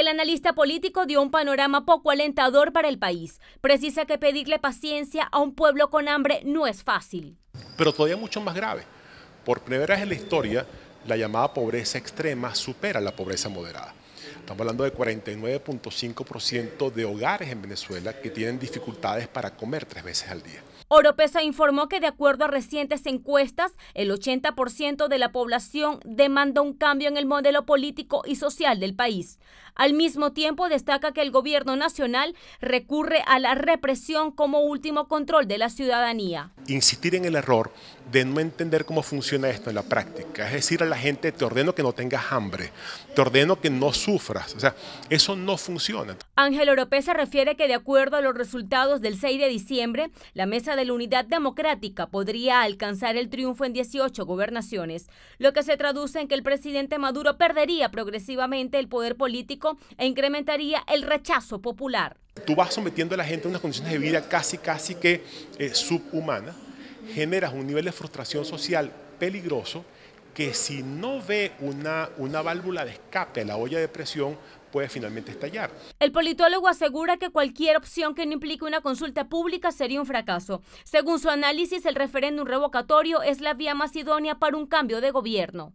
El analista político dio un panorama poco alentador para el país. Precisa que pedirle paciencia a un pueblo con hambre no es fácil. Pero todavía mucho más grave. Por primera vez en la historia, la llamada pobreza extrema supera la pobreza moderada. Estamos hablando de 49.5% de hogares en Venezuela que tienen dificultades para comer tres veces al día. Oropesa informó que de acuerdo a recientes encuestas, el 80% de la población demanda un cambio en el modelo político y social del país. Al mismo tiempo, destaca que el gobierno nacional recurre a la represión como último control de la ciudadanía insistir en el error de no entender cómo funciona esto en la práctica. Es decir, a la gente te ordeno que no tengas hambre, te ordeno que no sufras. O sea, eso no funciona. Ángel Oropé refiere que de acuerdo a los resultados del 6 de diciembre, la Mesa de la Unidad Democrática podría alcanzar el triunfo en 18 gobernaciones, lo que se traduce en que el presidente Maduro perdería progresivamente el poder político e incrementaría el rechazo popular. Tú vas sometiendo a la gente a unas condiciones de vida casi, casi que eh, subhumanas, generas un nivel de frustración social peligroso que si no ve una, una válvula de escape a la olla de presión, puede finalmente estallar. El politólogo asegura que cualquier opción que no implique una consulta pública sería un fracaso. Según su análisis, el referéndum revocatorio es la vía más idónea para un cambio de gobierno.